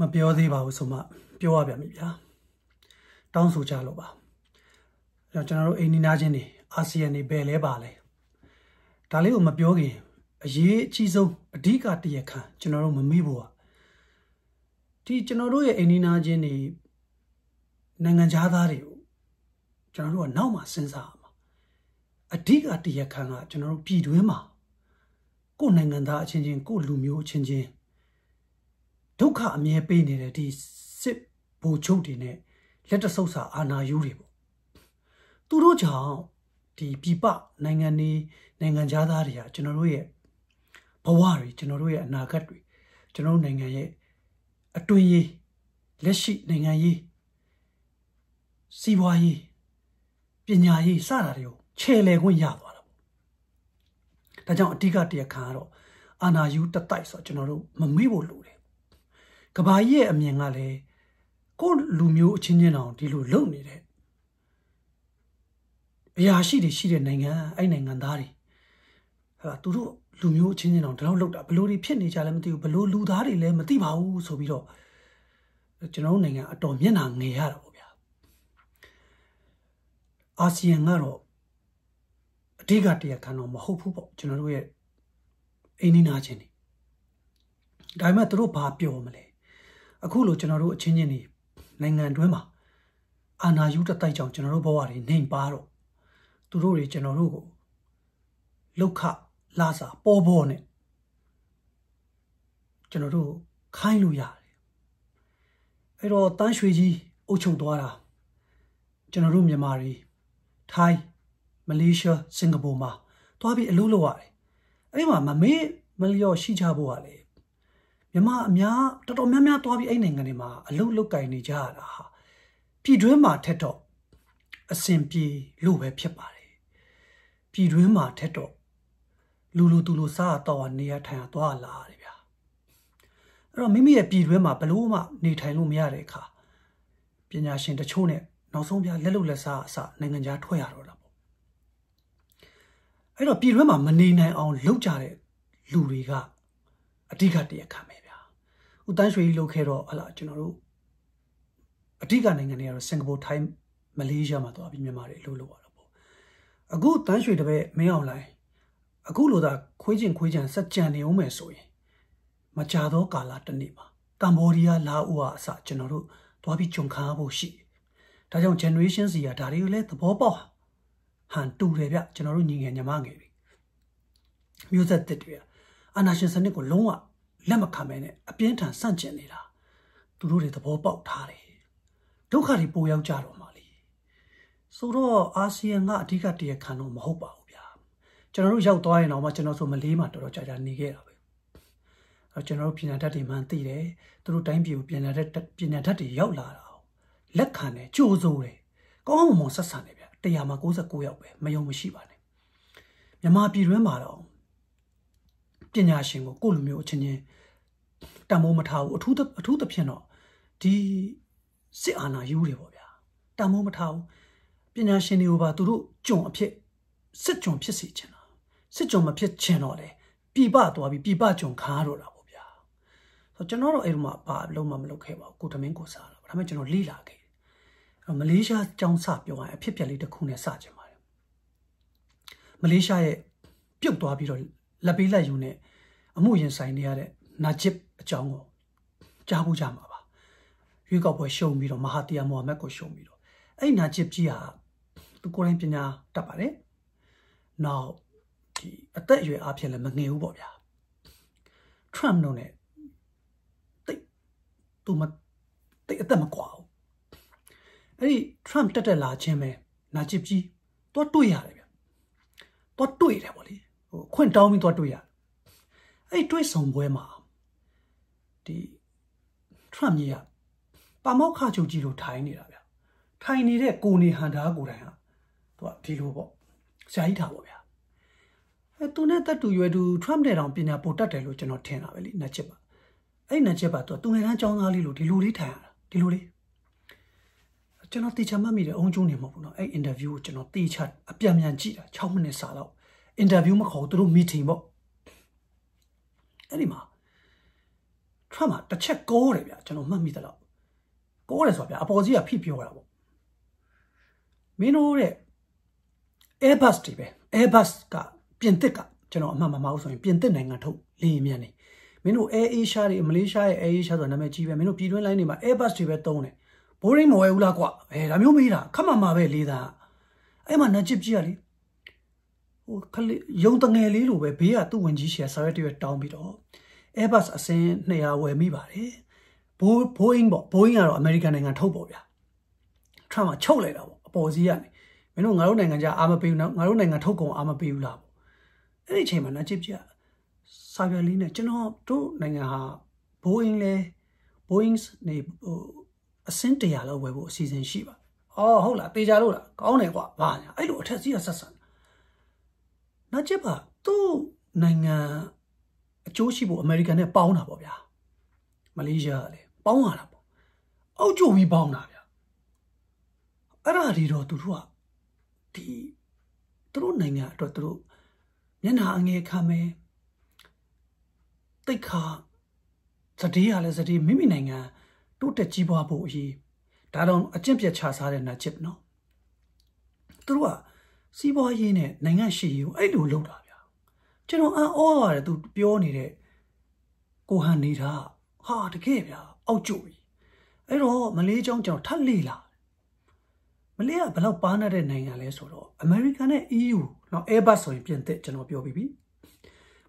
မပြောသေးပါဘူးဆိုမှပြောရပြန်ပြီဗျာတောင်းဆိုကြလို့ပါအဲ့တော့ကျွန်တော်တို့အိမ်နီးနားချင်းတွေအာဆီယံတွေဘယ်လဲပါလဲဒါလေးကိုမပြောခင်အရေးအကြီးဆုံးအဓိကတရားခံကျွန်တော်တို့မမေ့ဘူးပါဒီကျွန်တော်တို့ရဲ့အိမ်နီးနားချင်းတွေနိုင်ငံခြားသားတွေကိုကျွန်တော်တို့ကနောက်မှစဉ်းစားရမှာအဓိကတရားခံကကျွန်တော်တို့ပြည်တွင်းမှာကိုယ်နိုင်ငံသားအချင်းချင်းကိုယ်လူမျိုးအချင်းချင်းဒုက္ခအမြဲပေးနေတဲ့ဒီစစ်ဘိုလ်ချုပ်တွေနဲ့လက်တဆုပ်စာအာဏာယူတွေပေါ့သူတို့ကြောင့်ဒီပြပနိုင်ငံတွေနိုင်ငံခြားသားတွေကကျွန်တော်တို့ရဲ့ဘဝတွေကျွန်တော်တို့ရဲ့အနာဂတ်တွေကျွန်တော်တို့နိုင်ငံရဲ့အတွင်းရေးလက်ရှိနိုင်ငံရေးစီးပွားရေးပညာရေးစတာတွေကိုခြေလှယ်ခွင့်ရသွားတာပေါ့ဒါကြောင့်အတိတ်ကတရားခံကတော့အာနာယူတတိုက်ဆိုတော့ကျွန်တော်တို့မမေ့ဖို့လိုတယ်ကဘာကြီးရဲ့အမြင်ကလည်းကိုလူမျိုးအချင်းချင်းတောင်ဒီလိုလုပ်နေတဲ့အရာရှိတွေရှိတဲ့နိုင်ငံအဲ့နိုင်ငံသားတွေဟဲ့လားသူတို့လူမျိုးချင်းချင်းတောင်ဒီလောက်လောက်တာဘလို့တွေဖြစ်နေကြလဲမသိဘူးဘလို့လူသားတွေလည်းမသိပါဘူးဆိုပြီးတော့ကျွန်တော်နိုင်ငံအတော်မျက်နှာငယ်ရတာပေါ့ဗျာအာဆီယံကတော့အဓိကတရားခံတော့မဟုတ်ဘူးပေါ့ကျွန်တော်တို့ရဲ့အင်းနီနာချင်းတွေဒါပေမဲ့သူတို့ဘာပြောမလဲအခုလိုကျွန်တော်တို့အချင်းချင်းတွေနိုင်ငံတွင်းမှာအာနာယူတတိုက်ကြောင့်ကျွန်တော်တို့ဘဝတွေနှိမ်ပါတော့သူတို့တွေကျွန်တော်တို့ကိုလောက်ခလာစာပေါ်ပေါ်နဲ့ကျွန်တော်တို့ခိုင်းလို့ရတယ်အဲ့တော့တန်းရွှေကြီးအုပ်ချုပ်သွားတာကျွန်တော်တို့မြန်မာတွေထိုင်းမလေးရှားစင်ကာပူမှာသွားပြီးအလုပ်လုပ်ရတယ်အဲ့ဒီမှာမမေ့မလျော့ရှိချဖို့ကလည်းမြန်မာအများတော်တော်များများသွားပြီးအဲ့နိုင်ငံတွေမှာအလုတ်လုတ်ကင်နေကြရတာဟာပြည်တွင်းမှာထက်တော့အဆင်ပြေလို့ပဲဖြစ်ပါတယ်ပြည်တွင်းမှာထက်တော့လူလူသူလူစားတော့နေရထိုင်ရသွားလာတယ်ဗျာအဲ့တော့မိမိရဲ့ပြည်တွင်းမှာဘလို့မှနေထိုင်လို့မရတဲ့အခါပညာရှင်တချို့ ਨੇ နောက်ဆုံးပြလက်လုတ်လက်စားအစနိုင်ငံခြားထွက်ရတော့တာပေါ့အဲ့တော့ပြည်တွင်းမှာမနေနိုင်အောင်လုပ်ကြတဲ့လူတွေကအဓိကတရားခံပဲဦးတန်းရွှေကြီးလုပ်ခဲ့တော့ဟလာကျွန်တော်တို့အဓိကနိုင်ငံတွေကတော့စင်ကာပူထိုင်းမလေးရှားမှာသွားပြီးမြန်မာတွေအလုပ်လုပ်ရတာပေါ့အခုတန်းရွှေတပည့်မင်းအောင်လိုင်းအခုလိုသာခွေးကျင်ခွေးကျန်ဆက်ကြံနေအောင်မယ်ဆိုရင်မကြသောကာလတစ်နေ့မှာကမ္ဘောဒီးယားလာအိုအစကျွန်တော်တို့သွားပြီးကြုံခါဖို့ရှိဒါကြောင့် generation စီကဒါတွေကိုလည်းသဘောပေါက်ဟန်တူတယ်ဗျကျွန်တော်တို့ညီငယ်ညီမငယ်တွေမျိုးဆက်သစ်တွေအနာရှင်စနစ်ကိုလုံးဝလက်မခံမဲနဲ့အပြင်းထန်ဆန့်ကျင်နေတာသူတို့တွေသဘောပေါက်ထားတယ်ဒုက္ခတွေပိုရောက်ကြတော့မှလေဆိုတော့အာဆီယံကအဓိကတရားခံတော့မဟုတ်ပါဘူးဗျာကျွန်တော်တို့ရောက်သွားရင်တော့မှကျွန်တော်ဆိုမလေးမှတော်တော်ကြာကြာနေခဲ့တာပဲအဲကျွန်တော်တို့ပြည်နယ်ဓာတ်တွေမှန်သိတယ်သူတို့တိုင်းပြည်ကိုပြည်နယ်ဓာတ်ပြည်နယ်ဓာတ်တွေရောက်လာတာလက်ခံတယ်ကြိုးစိုးတယ်ကောင်းမွန်ဆက်ဆံတယ်ဗျာ199ယောက်ပဲမယုံမရှိပါနဲ့မြန်မာပြည်တွင်းမှာတော့ပညာရှင်ကိုကိုလိုမျိုးအချင်းချင်းတံမိုးမထားဘူးအထူးအထူးသဖြင့်တော့ဒီစစ်အာဏာယူတွေပေါ့ဗျာတံမိုးမထားဘူးပညာရှင်တွေကိုပါသူတို့ကြုံအဖြစ်စစ်ကြုံဖြစ်စေချင်တာစစ်ကြုံမဖြစ်ချင်တော့လေပြပသွားပြီးပြပကြုံခါတော့တာပေါ့ဗျာဆိုတော့ကျွန်တော်တော့အဲ့လိုမှဘာလုံးမမလုပ်ခဲ့ပါဘူးကိုသမင်းကိုစားတာဒါပေမဲ့ကျွန်တော်လေ့လာခဲ့တယ်မလေးရှားចောင်းစပြောရရင်အဖြစ်အပျက်လေးတစ်ခုနဲ့စချင်ပါတယ်မလေးရှားရဲ့ပြုတ်သွားပြီးတော့လက်ပေးလက်ယူနဲ့အမှုရင်ဆိုင်နေရတဲ့နာဂျစ်အကြောင်းကိုကြားဖို့ကြမှာပါရွေးကောက်ပွဲရှုံပြီးတော့မဟာတရားမိုဟာမက်ကိုရှုံပြီးတော့အဲ့နာဂျစ်ကြီးဟာသူကိုယ်တိုင်ပညာတတ်ပါတယ်နောက်ဒီအသက်အရွယ်အပြင်လည်းမငယ်ဘူးပေါ့ဗျာထရမ့်တို့ ਨੇ တိတ်သူမတိတ်အသက်မကွာဘူးအဲ့ဒီထရမ့်တက်တက်လာခြင်းပဲနာဂျစ်ကြီးတော့တွေ့ရတယ်ဗျာတော့တွေ့တယ်ပေါ့လေဟိုခွင့်တောင်းပြီးသွားတွေ့ရအဲ့တွေ့ဆုံပွဲမှာဒီထရမ့်ကြီးကပါမောက်ခချုပ်ကြီးလိုထိုင်နေတာဗျထိုင်နေတဲ့ကိုနေဟန်တာကိုတိုင်ဟာသူကဒီလိုပေါ့ဆရာကြီးထားပေါ့ဗျာအဲသူနဲ့တက်တူရွယ်သူထရမ့်တဲ့တောင်ပညာပိုတတ်တယ်လို့ကျွန်တော်ထင်တာပဲလေနှက်ချစ်ပါအဲ့နှက်ချစ်ပါသူကသူငယ်တန်းចောင်းသားလေးလိုဒီလိုလေးထိုင်ရတာဒီလိုလေးကျွန်တော်တေချာမှတ်မိတယ်အုံကျုံနေမှာပေါ့နော်အဲ့အင်တာဗျူးကိုကျွန်တော်တေချာအပြန်ပြန်ကြည့်တာ6မိနစ်စာလောက်အင်တာဗျူးမခေါ်သူတို့ meeting ပေါ့အဲ့ဒီမှာ Trump ကတစ်ချက်ကောတယ်ဗျကျွန်တော်မှတ်မိသလောက်ကောတယ်ဆိုတော့ဗျအပေါ်ကြီးကဖိပြောတာပေါ့မင်းတို့တဲ့ Airbus တွေပဲ Airbus ကပြင်သစ်ကကျွန်တော်အမှန်မမဟုတ်ဆိုရင် ပြင်သစ်နိုင်ငံထုတ်လေယာဉ်မြန်နေမင်းတို့ Air Asia တွေမလေးရှားရဲ့ Air Asia ဆိုတာနာမည်ကြီးပဲမင်းတို့ပြည်တွင်းလိုင်းတွေမှာ Airbus တွေပဲသုံးတယ်ဘိုးရင်းမဝယ်ဘူးလားကွအဲဒါမျိုးမေးတာခမမှာပဲလေးသားအဲ့မှာနာချစ်ကြီးကလေဟိုရုံတငယ်လေးလိုပဲဘေးကသူ့ဝင်ကြီးရှယ်ဆာရက်တွေတောင်းပြီးတော့ Airbus အစင်း200ဝယ်မိပါတယ်ဘိုး Boeing ပေါ့ Boeing ကတော့ American နိုင်ငံထုတ်ပေါ့ဗျာ Trump ကချုပ်လိုက်တာပေါ့အပေါ်စီးကနေမင်းတို့ငါတို့နိုင်ငံကြအာမပေးဘူးနော်ငါတို့နိုင်ငံထုတ်ကုန်အာမပေးဘူးလားပေါ့အဲ့ဒီအချိန်မှာနာချစ်ပြစာပြလေးနဲ့ကျွန်တော်တို့နိုင်ငံဟာ Boeing လဲ Boeing နေဟိုအစင်း100လောက်ဝယ်ဖို့အစီအစဉ်ရှိပါအော်ဟုတ်လားတေချာလို့လားကောင်းတယ်ကွာဘာညာအဲ့လိုအထက်စီးကဆက်ဆံနောက်ချက်ပါသူ့နိုင်ငံအကျိုးရှိဖို့အမေရိကန်နဲ့ပေါင်းတာပေါ့ဗျာမလေးရှားကလည်းပေါင်းရတာပေါ့အောက်ကျပြီးပေါင်းတာဗျာအဲ့ဒါဒီတော့သူတို့ကဒီသူတို့နိုင်ငံအတွက်သူတို့မျက်နှာအငယ်ခံမယ်တိတ်ခါစတေးရလဲစတေးမိမိနိုင်ငံတိုးတက်ကြီးပွားဖို့အရေးဒါတော့အကျင့်ပြတ်ချစားတဲ့နာချစ်နော်သူတို့ကစီးပွားရေးနဲ့နိုင်ငံရှိရေးကိုအဲ့လိုလုပ်တာဗျာကျွန်တော်အံ့ဩပါတယ်သူပြောနေတဲ့ကိုဟန်နေတာဟာတကယ်ဗျာအောက်ကျပြီအဲ့တော့မလေးကျောင်းကျွန်တော်ထပ်လေလာမလေးကဘလောက်ပါနေတဲ့နိုင်ငံလဲဆိုတော့အမေရိကန်နဲ့ EU နော် Airbus ဆိုရင်ပြင်သစ်ကျွန်တော်ပြောပြီးပြီ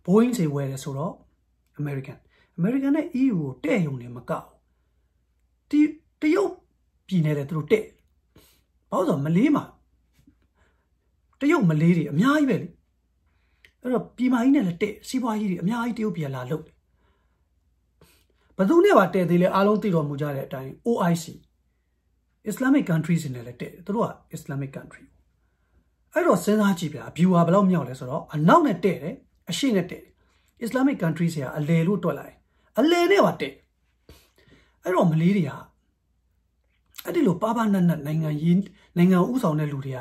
Boeing တွေဝယ်တယ်ဆိုတော့ American American နဲ့ EU ကိုတဲ့ယုံနေမကဘူးတရုတ်ပြည်နယ်တဲ့သူတို့တဲ့ဘာလို့ဆိုမလေးမှာတရုတ်မလေးတွေအများကြီးပဲလေအဲ့တော့ပြည်မကြီးနဲ့လည်းတဲ့စီးပွားရေးတွေအများကြီးတရုတ်ပြည်လာလုပ်တယ်ဘသူနဲ့ပါတဲ့သေးလဲအားလုံးသိတော်မူကြတဲ့အတိုင်း OIC Islamic countries နဲ့လည်းတဲ့သူတို့က Islamic country အဲ့တော့စဉ်းစားကြည့်ဗျာ viewer ဘယ်လောက်မြောက်လဲဆိုတော့အနောက်နဲ့တဲ့တယ်အရှေ့နဲ့တဲ့တယ် Islamic countries တွေကအလယ်လို့တွက်လိုက်အလယ်နဲ့ပါတဲ့အဲ့တော့မလေးတွေကအဲ့ဒီလိုပါပါနတ်နတ်နိုင်ငံရေးနိုင်ငံဥဆောင်တဲ့လူတွေက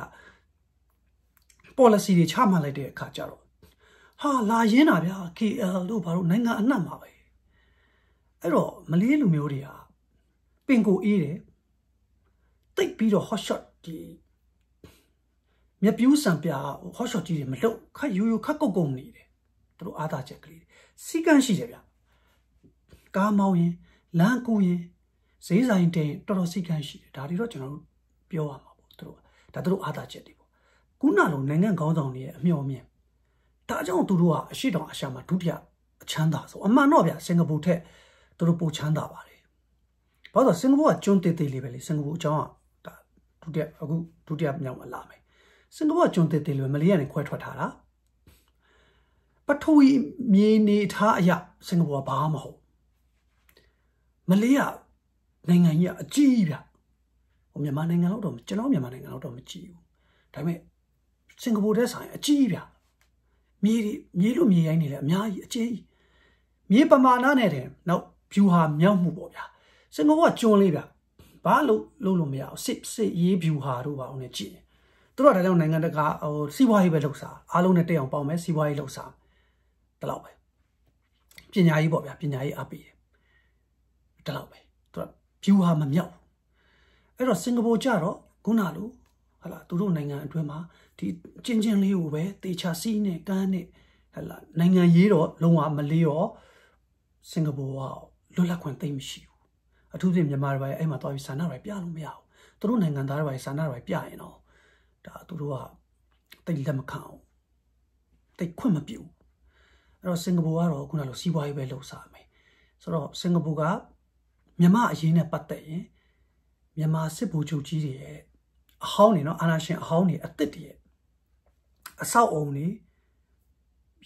policy တွေချမှတ်လိုက်တဲ့အခါကျတော့ဟာလာရင်းတာဗျာ KL တို့ဘာလို့နိုင်ငံအနှံ့မှာပဲအဲ့တော့မလေးလူမျိုးတွေဟာပင်ကိုအေးတယ်တိတ်ပြီးတော့ hot shot ဒီမြပြူးစံပြာ hot shot ကြီးတွေမလုပ်ခက်ယူယူခက်ကုတ်ကုတ်နေတယ်သူတို့အားသာချက်ကလေးစီကန်းရှိတယ်ဗျာကားမောင်းရင်လမ်းကူးရင်ဈေးဆိုင်တင်တော်တော်စီကန်းရှိတယ်ဒါတွေတော့ကျွန်တော်တို့ပြောရမှာပေါ့သူတို့ဒါသူတို့အားသာချက်တွေခုနလိုနိုင်ငံခေါင်းဆောင်တွေရဲ့အမျှော်မြင်ဒါကြောင့်သူတို့ကအရှိတောင်အရှာမှာဒုတိယအချမ်းသာဆုံးအမှန်တော့ဗျာစင်ကာပူထက်သူတို့ပိုချမ်းသာပါတယ်။ဘာလို့ဆိုစင်ကာပူကကျွန်းတေးသေးလေးပဲလေစင်ကာပူအကြောင်းကဒါဒုတိယအခုဒုတိယမြောက်မှာလာမယ်။စင်ကာပူကကျွန်းတေးသေးလေးပဲမလေးကနေခွဲထွက်ထားတာ။ပထဝီမြေနေထားအရာစင်ကာပူကဘာမှမဟုတ်။မလေးကနိုင်ငံကြီးကအကြီးကြီးဗျာ။ဟိုမြန်မာနိုင်ငံလောက်တော့ကျွန်တော်မြန်မာနိုင်ငံလောက်တော့မကြီးဘူး။ဒါပေမဲ့စင်ကာပူတက်ဆိုင်အကြီးပြမြေမြေလိုမြေရိုင်းနေလဲအများကြီးအကြီးကြီးမြေပမာဏနဲ့တယ်နောက် view ဟာမြောက်မှုပေါ့ဗျာစင်ကာပူကကျွန်းလေးဗျဘာလို့လုံးလို့မရအောင်စစ်စစ်ရေး view ဟာတို့ပါအောင်နဲ့ကြည့်သူတို့ကဒါကြောင့်နိုင်ငံတကာဟိုစီးပွားရေးပဲလှုပ်ရှားအားလုံးနဲ့တက်အောင်ပေါင်းမယ်စီးပွားရေးလှုပ်ရှားတလောက်ပဲပညာရေးပေါ့ဗျာပညာရေးအားပေးတယ်တလောက်ပဲသူက view ဟာမမြောက်အဲ့တော့စင်ကာပူကြတော့ခုနလိုဟလာသူတို့နိုင်ငံအတွင်းမှာဒီကျင်းချင်းလေးကိုပဲတေချာစီးနဲ့ကန်းနဲ့ဟဲ့လားနိုင်ငံရေးတော့လုံးဝမလေးတော့စင်ကာပူကလွတ်လပ်ခွင့်သိမ့်မရှိဘူးအထူးသဖြင့်မြန်မာတွေပဲအဲ့မှာသွားပြီးစာနာတွေပြလို့မရဘူးသူတို့နိုင်ငံသားတွေပဲစာနာတွေပြရင်တော့ဒါသူတို့ကတိတ်လက်မခံအောင်တိတ်ခွင့်မပြုဘူးအဲ့တော့စင်ကာပူကတော့ခုနလိုစီးပွားရေးပဲလှုပ်ရှားမယ်ဆိုတော့စင်ကာပူကမြန်မာအရေးနဲ့ပတ်သက်ရင်မြန်မာစစ်ဘိုလ်ချုပ်ကြီးတွေရဲ့အဟောင်းနေနော်အာဏာရှင်အဟောင်းနေအစ်စ်တွေရဲ့အဆောက်အုံတွေ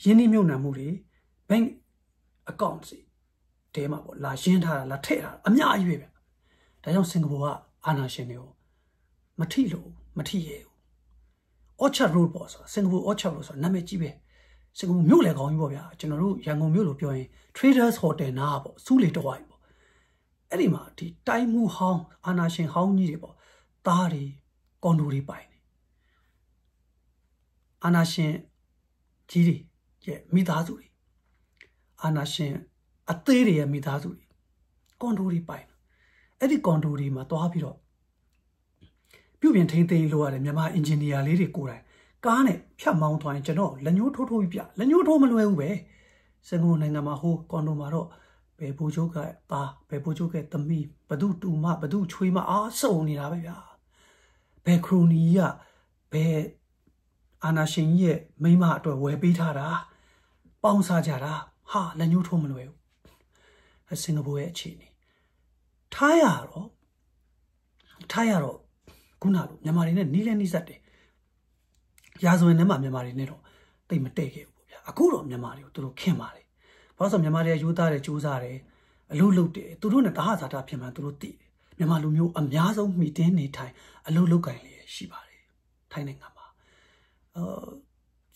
ရင်းနှီးမြှုပ်နှံမှုတွေ bank account တွေတဲမှာပေါ့လာရှင်းထားတာလာထည့်ထားတာအများကြီးပဲဗျဒါကြောင့်စင်ကာပူကအာဏာရှင်တွေကိုမထိလို့မထိရဲဘူး Orchard Road ပေါ့ဆိုတာစင်ကာပူ Orchard Road ဆိုတာနာမည်ကြီးပဲစင်ကာပူမြို့လည်းကောင်းကြီးပေါ့ဗျာကျွန်တော်တို့ရန်ကုန်မြို့လို့ပြောရင် Traders Hotel နားပေါ့စူးလေတဝိုက်ပေါ့အဲ့ဒီမှာဒီတိုင်းမှုဟောင်းအာနာရှင်ဟောင်းကြီးတွေပေါ့သားတွေကွန်ဒိုတွေပိုင်အာနာရှင်ကြီးတွေရဲ့မိသားစုတွေအာနာရှင်အသေးတွေရဲ့မိသားစုတွေကွန်ဒိုတွေပိုင်အဲ့ဒီကွန်ဒိုတွေမှာတွားပြီးတော့ပြုပြင်ထိန်းသိမ်းလိုရတယ်မြန်မာအင်ဂျင်နီယာလေးတွေကိုယ်တိုင်ကားနဲ့ဖြတ်မောင်းသွားရင်ကျွန်တော်လက်ညှိုးထိုးထိုးပြလက်ညှိုးထိုးမလွယ်ဘူးပဲစင်ကာပူနိုင်ငံမှာဟိုကွန်ဒိုမှာတော့ဘယ်ဘူချုပ်ကပါဘယ်ဘူချုပ်ကသမီးဘသူတူမဘသူချွေးမအားစုံနေတာပဲဗျာဘယ်ခရိုနီကဘယ်အာနာရှင်ကြီးရဲ့မိမအတွက်ဝယ်ပေးထားတာပေါင်းစားကြတာဟာလက်ညှိုးထိုးမလွယ်ဘူးအဲစင်ကာပူရဲ့အခြေအနေထားရတော့ထားရတော့ခုနလိုမြန်မာတွေနဲ့နီးလဲနီးစပ်တယ်ရာဇဝင်ထဲမှာမြန်မာတွေနဲ့တော့တိတ်မတည့်ခဲ့ဘူးပေါ့ဗျာအခုတော့မြန်မာတွေကိုသူတို့ခင်ပါတယ်ဘာလို့ဆိုမြန်မာတွေကယူသားတယ်စူးစားတယ်အလုပ်လုပ်တယ်သူတို့နဲ့တဟဇာတာဖြစ်မှန်သူတို့သိတယ်မြန်မာလူမျိုးအများဆုံးမိတင်းနေထိုင်အလုပ်လုပ်ကင်လည်းရှိပါတယ်ထိုင်းနိုင်ငံ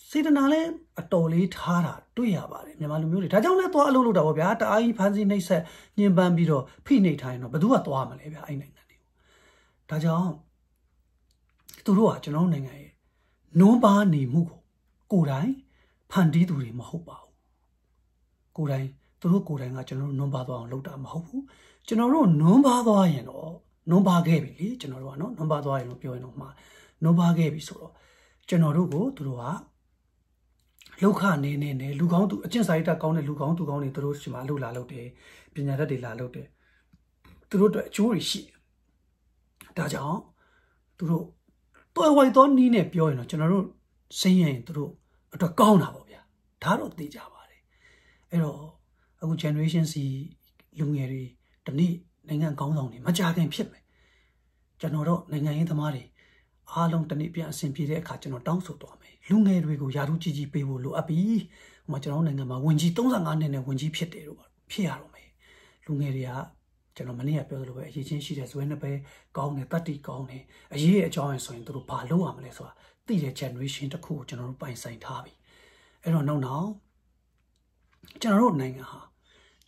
စေတနာလည်းအတော်လေးထားတာတွေ့ရပါတယ်မြန်မာလူမျိုးတွေဒါကြောင့်လည်းသွားအလုပ်လုပ်တာပေါ့ဗျာတအားကြီးဖန်စီနှိပ်ဆက်ညှဉ်းပန်းပြီးတော့ဖိနှိပ်ထားရင်တော့ဘယ်သူကသွားမလဲဗျာအဲ့နိုင်ငံတွေကိုဒါကြောင့်သူတို့ကကျွန်တော်နိုင်ငံရဲ့နွန်းပါနေမှုကိုကိုယ်တိုင်ဖန်တီးသူတွေမဟုတ်ပါဘူးကိုယ်တိုင်သူတို့ကိုယ်တိုင်ကကျွန်တော်တို့နွန်းပါသွားအောင် လုပ်တာမဟုတ်ဘူးကျွန်တော်တို့နွန်းပါသွားရင်တော့နွန်းပါခဲ့ပြီလေကျွန်တော်တို့ကနော်နွန်းပါသွားရင်တော့ပြောရင်တော့မှာနွန်းပါခဲ့ပြီဆိုတော့ကျွန်တော်တို့ကိုသူတို့ဟာလောက်ခနေနေနဲ့လူကောင်းသူအကျင့်စာရိတ္တကောင်းတဲ့လူကောင်းသူကောင်းတွေသူတို့ရှင်မှာလှုပ်လာလှုပ်တယ်ပညာတတ်တွေလာလှုပ်တယ်သူတို့အတွက်အကျိုးတွေရှိဒါကြောင့်သူတို့တော်ဝိုက်တော်နီးနဲ့ပြောရင်တော့ကျွန်တော်တို့စိမ့်ရင်သူတို့အတွက်ကောင်းတာပေါ့ဗျာဒါတော့သိကြပါတယ်အဲ့တော့အခု generation C လူငယ်တွေဒီနေ့နိုင်ငံကောင်းဆောင်တွေမကြခင်ဖြစ်မယ်ကျွန်တော်တို့နိုင်ငံရေးသမားတွေအားလုံးတနေ့ပြန်အဆင်ပြေတဲ့အခါကျွန်တော်တောင်းဆိုသွားမယ်လူငယ်တွေကိုယာရုကြီးကြီးပေးဖို့လိုအပ်ပြီဟိုမှာကျွန်တော်နိုင်ငံမှာဝင်ကြီး35နှစ်နဲ့ဝင်ကြီးဖြစ်တယ်လို့ဖြစ်ရတော့မယ်လူငယ်တွေကကျွန်တော်မနေ့ကပြောသလိုပဲအရေးချင်းရှိတဲ့ဇွဲနှစ်ပဲကောင်းတယ်တတ်တိကောင်းတယ်အရေးအကြောင်းရယ်ဆိုရင်တို့ဘာလုပ်ရမလဲဆိုတာသိတဲ့ generation တစ်ခုကိုကျွန်တော်တို့ပိုင်ဆိုင်ထားပြီအဲ့တော့နောက်နောက်ကျွန်တော်တို့နိုင်ငံဟာ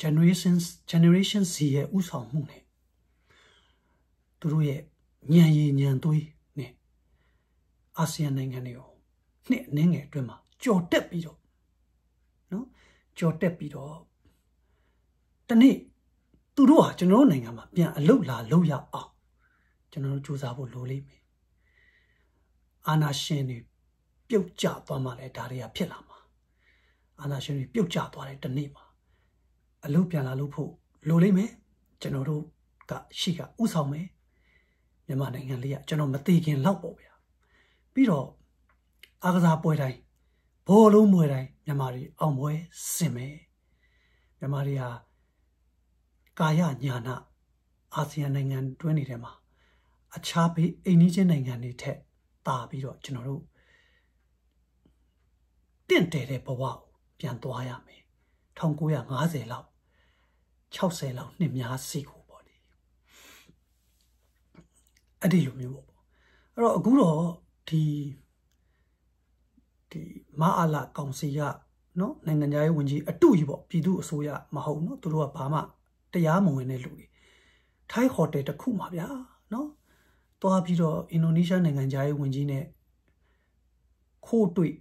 generation generation C ရဲ့ဥဆောင်မှုနဲ့သူတို့ရဲ့ညံရည်ညံသွေးအာဆီယံနိုင်ငံတွေကိုနှစ်အနည်းငယ်အတွင်းမှာကြော်တက်ပြီးတော့နော်ကြော်တက်ပြီးတော့တနေ့သူတို့ဟာကျွန်တော်တို့နိုင်ငံမှာပြန်အလုတ်လာလုပ်ရအောင်ကျွန်တော်တို့စူးစမ်းဖို့လိုလိမ့်မယ်အာနာရှင်တွေပြုတ်ကျသွားမှလည်းဒါတွေကဖြစ်လာမှာအာနာရှင်တွေပြုတ်ကျသွားတဲ့တနေ့မှာအလုတ်ပြန်လာလို့ဖို့လိုလိမ့်မယ်ကျွန်တော်တို့ကရှိကဥဆောင်မယ်မြန်မာနိုင်ငံလေးကကျွန်တော်မသေးခင်လောက်ပေါ့ဗျာပြီးတော့အားကစားပွဲတိုင်းဘောလုံးမွေတိုင်းမြန်မာတွေအောင်ပွဲဆင်မယ်မြန်မာတွေဟာကာယညာနာအာဆီယံနိုင်ငံတွင်းနေတဲ့မှာ အခြားပေးအိမ်နီးချင်းနိုင်ငံတွေထက်တာပြီးတော့ကျွန်တော်တို့တင့်တယ်တဲ့ဘဝကိုပြန်သွားရမယ်1950လောက်60လောက်နှစ်များစီကိုပေါ့လေအဲ့ဒီလိုမျိုးပေါ့အဲ့တော့အခုတော့ဒီဒီမအလာကောင်စီကနော်နိုင်ငံသားရေးဝန်ကြီးအတူကြီးပေါ့ပြည်သူအစိုးရမဟုတ်နော်သူတို့ကဘာမှတရားမဝင်တဲ့လူတွေထိုင်းဟိုတယ်တစ်ခုမှာဗျာနော်သွားပြီးတော့အင်ဒိုနီးရှားနိုင်ငံသားရေးဝန်ကြီးနဲ့ခိုးတွေ့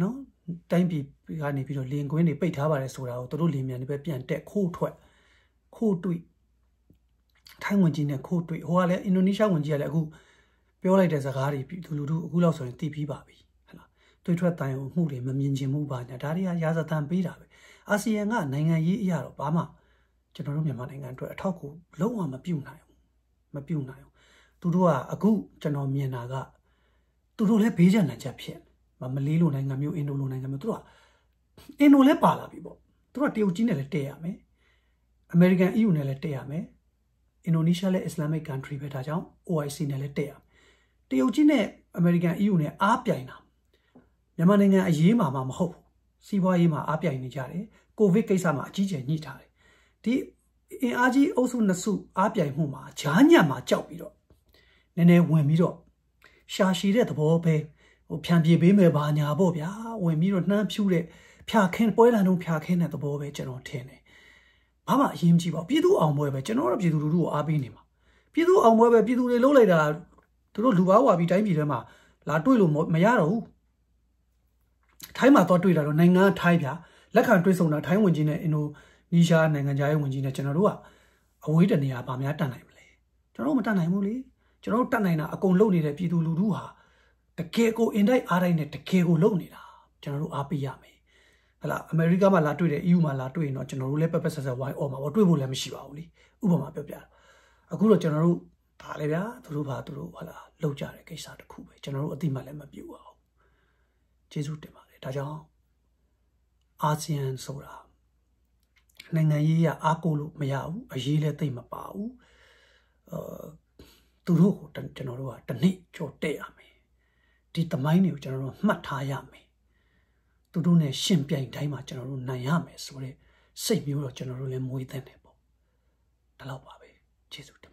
နော်တိုင်းပြည်ကနေပြီးတော့လင်ကွင်းတွေပိတ်ထားပါတယ်ဆိုတာကိုသူတို့လင်မြန်တွေပဲပြန်တက်ခိုးထွက်ခိုးတွေ့ထိုင်းဝန်ကြီးနဲ့ခိုးတွေ့ဟိုကလည်းအင်ဒိုနီးရှားဝန်ကြီးကလည်းအခုပြောလိုက်တဲ့စကားတွေပြည်သူလူထုအခုလောက်ဆိုရင်သိပြီးပါပြီဟလားတွေးထွက်တိုင်အောင်မှုတွေမမြင်ချင်မှုပါညာဒါတွေကရာဇသံပေးတာပဲအာဆီယံကနိုင်ငံရေးအရာတော့ဘာမှကျွန်တော်တို့မြန်မာနိုင်ငံအတွက်အထောက်အကူလုံးဝမပြုတ်နိုင်ဘူးမပြုတ်နိုင်ဘူးသူတို့ကအခုကျွန်တော်မြင်တာကသူတို့လည်းဘေးကျန်လန်ချက်ဖြစ်မမလေးလိုနိုင်ငံမျိုးအင်ဒိုလိုနိုင်ငံမျိုးသူတို့ကအင်ဒိုလည်းပါလာပြီပေါ့သူတို့ကတရုတ်ကြီးနဲ့လည်းတည့်ရမယ်အမေရိကန် EU နဲ့လည်းတည့်ရမယ်အင်ဒိုနီးရှားလည်းအစ္စလာမစ်ကန်ထရီပဲဒါကြောင့် OIC နဲ့လည်းတည့်ရမယ်တရုတ်ချင်းနဲ့အမေရိကန် EU နဲ့အားပြိုင်တာမြန်မာနိုင်ငံအရေးမှာမှမဟုတ်ဘူးစီးပွားရေးမှာအားပြိုင်နေကြတယ်ကိုဗစ်ကိစ္စမှာအကြီးကျယ်ညှိထားတယ်ဒီအင်အားကြီးအုပ်စုနှစ်စုအားပြိုင်မှုမှာဂျားညံမှာကြောက်ပြီးတော့နည်းနည်းဝင်ပြီးတော့ရှာရှည်တဲ့သဘောပဲဟိုဖြန်ပြေပေးမယ်ဘာညာပေါ့ဗျာဝင်ပြီးတော့နှမ်းဖြူတဲ့ဖြာခင်းပွဲလန်တော့ဖြာခင်းတဲ့သဘောပဲကျွန်တော်ထင်တယ်ဘာမှအရေးမကြီးပါဘူးပြည်သူအောင်ပွဲပဲကျွန်တော်တို့ပြည်သူလူထုကိုအားပေးနေမှာပြည်သူအောင်ပွဲပဲပြည်သူတွေလှုပ်လိုက်တာသူတို့လူပါဝါပြီးတိုင်းပြည်ထဲမှာလာတွေ့လို့မရတော့ဘူးထိုင်းမှာတော့တွေ့လာတော့နိုင်ငံထိုင်းဗျာလက်ခံတွေ့ဆုံတာထိုင်းဝင်ကြီးနဲ့အင်ဒိုနီးရှားနိုင်ငံသားရဲ့ဝင်ကြီးနဲ့ကျွန်တော်တို့ကအဝေးတနေရာဗာများတတ်နိုင်မလဲကျွန်တော်မတတ်နိုင်ဘူးလေကျွန်တော်တတ်နိုင်တာအကုန်လုပ်နေတဲ့ပြည်သူလူထုဟာတကယ်ကိုအင်တိုက်အားတိုင်းနဲ့တကယ်ကိုလုပ်နေတာကျွန်တော်တို့အားပေးရမယ်ဟလာအမေရိကမှာလာတွေ့တယ် EU မှာလာတွေ့ရင်တော့ကျွန်တော်တို့လည်းပက်ပက်ဆက်ဆက်ဝိုင်းအော်မှာပေါ့တွေ့ဖို့လည်းမရှိပါဘူးလေဥပမာပြောပြတာအခုတော့ကျွန်တော်တို့ဒါလည်းဗျာသူတို့ဘာသူတို့ဟာလာလောက်ကြတဲ့ကိစ္စတစ်ခုပဲကျွန်တော်တို့အတိမတ်လည်းမပြူအောင်ကျေးဇူးတင်ပါတယ်ဒါကြောင့်အာဆီယံဆိုတာနိုင်ငံရေးရအားကိုးလို့မရဘူးအရေးလည်းသိမ့်မပါဘူးအာသူတို့ကိုကျွန်တော်တို့ကတစ်နှစ်ကြော်တက်ရမယ်ဒီသမိုင်းတွေကိုကျွန်တော်တို့မှတ်ထားရမယ်သူတို့ ਨੇ ရှင်ပြိုင်တိုင်းမှာကျွန်တော်တို့နိုင်ရမယ်ဆိုတော့စိတ်မျိုးတော့ကျွန်တော်တို့လည်းမွေးသင့်တယ်ပေါ့ဒါတော့ပါပဲကျေးဇူး